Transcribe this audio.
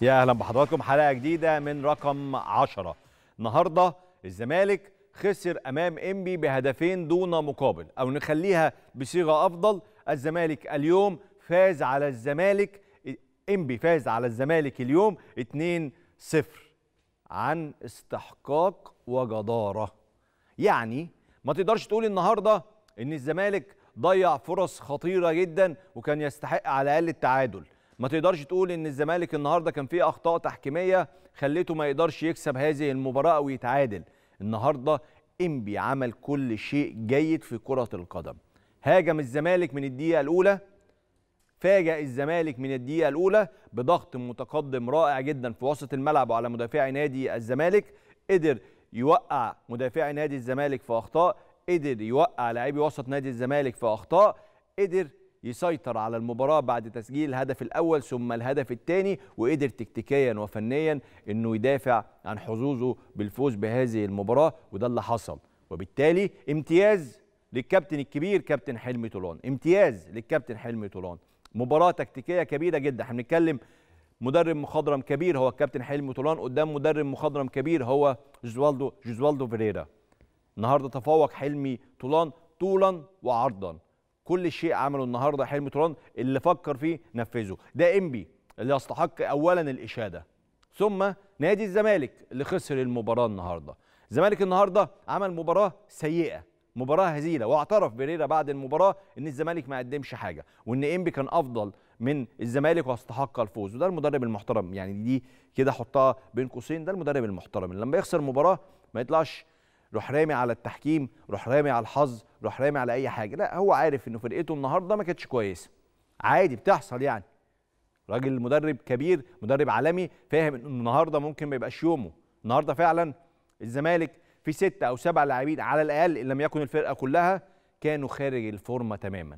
يا اهلا بحضراتكم حلقه جديده من رقم 10 النهارده الزمالك خسر امام انبي بهدفين دون مقابل او نخليها بصيغه افضل الزمالك اليوم فاز على الزمالك انبي فاز على الزمالك اليوم 2-0 عن استحقاق وجداره يعني ما تقدرش تقول النهارده ان الزمالك ضيع فرص خطيره جدا وكان يستحق على الاقل التعادل ما تقدرش تقول ان الزمالك النهارده كان فيه اخطاء تحكيميه خليته ما يقدرش يكسب هذه المباراه او يتعادل النهارده انبي عمل كل شيء جيد في كره القدم هاجم الزمالك من الدقيقه الاولى فاجأ الزمالك من الدقيقة الأولى بضغط متقدم رائع جدا في وسط الملعب وعلى مدافعي نادي الزمالك قدر يوقع مدافعي نادي الزمالك في أخطاء قدر يوقع لاعبي وسط نادي الزمالك في أخطاء قدر يسيطر على المباراة بعد تسجيل الهدف الأول ثم الهدف الثاني وقدر تكتيكيا وفنيا أنه يدافع عن حظوظه بالفوز بهذه المباراة وده اللي حصل وبالتالي امتياز للكابتن الكبير كابتن حلمي طولان امتياز للكابتن حلمي طولان مباراة تكتيكية كبيرة جدا احنا بنتكلم مدرب مخضرم كبير هو الكابتن حلمي طولان قدام مدرب مخضرم كبير هو جوزوالدو جوزوالدو فيريرا النهارده تفوق حلمي طولان طولا وعرضا كل شيء عمله النهارده حلمي تران اللي فكر فيه نفذه ده انبي اللي يستحق اولا الاشاده ثم نادي الزمالك اللي خسر المباراه النهارده الزمالك النهارده عمل مباراه سيئه مباراه هزيله واعترف بيريرا بعد المباراه ان الزمالك ما قدمش حاجه وان انبي كان افضل من الزمالك واستحق الفوز وده المدرب المحترم يعني دي كده حطها بين قوسين ده المدرب المحترم لما يخسر مباراه ما يطلعش روح رامي على التحكيم روح رامي على الحظ روح رامي على اي حاجه لا هو عارف انه فرقته النهارده ما كانتش كويسه عادي بتحصل يعني راجل مدرب كبير مدرب عالمي فاهم انه النهارده ممكن ما يبقاش يومه النهارده فعلا الزمالك في ستة او سبع لاعبين على الاقل ان لم يكن الفرقه كلها كانوا خارج الفورمه تماما